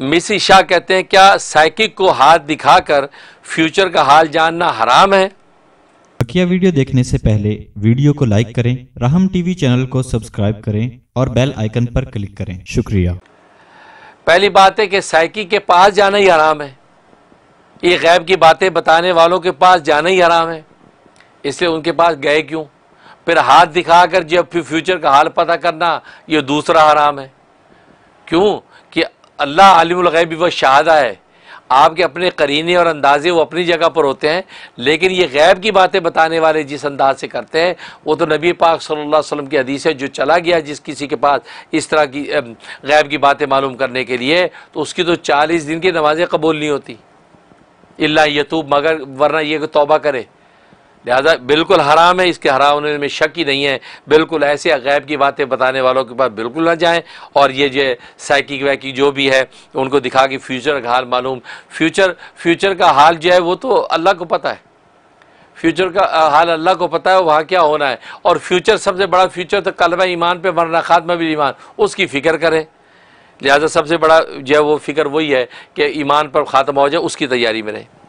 मिसी शाह कहते हैं क्या साइकिक को हाथ दिखाकर फ्यूचर का हाल जानना हराम है बकिया वीडियो देखने से पहले वीडियो को लाइक करें राहम टीवी चैनल को सब्सक्राइब करें और बेल आइकन पर क्लिक करें शुक्रिया पहली बात है कि साइकिक के पास जाना ही हराम है ये गैब की बातें बताने वालों के पास जाना ही हराम है इसलिए उनके पास गए क्यों फिर हाथ दिखाकर जब फ्यूचर का हाल पता करना ये दूसरा हराम है क्यों अल्लाह आलिमगैब व शहादा है आपके अपने करीने और अंदाजे वो अपनी जगह पर होते हैं लेकिन ये गैब की बातें बताने वाले जिस अंदाज से करते हैं वो तो नबी पाक सल्लल्लाहु अलैहि वसल्लम की हदीस है जो चला गया जिस किसी के पास इस तरह की गैब की बातें मालूम करने के लिए तो उसकी तो चालीस दिन की नमाज़ें कबूल नहीं होती अल्ला यतूब मगर वरना ये तोबा करे लिहाजा बिल्कुल हराम है इसके हराम होने में शक ही नहीं है बिल्कुल ऐसे गैब की बातें बताने वालों के पास बिल्कुल ना जाएं और ये जो साइकिक वैकी जो भी है उनको दिखा कि फ्यूचर का हाल मालूम फ्यूचर फ्यूचर का हाल जो है वो तो अल्लाह को पता है फ्यूचर का हाल अल्लाह को पता है वहाँ क्या होना है और फ्यूचर सबसे बड़ा फ्यूचर तो कलमा ईमान पर मरना खात्मा भी ईमान उसकी फ़िक्र करें लिहाजा सबसे बड़ा जो है वो फ़िक्र वही है कि ईमान पर ख़ात्मा हो जाए उसकी तैयारी में रहें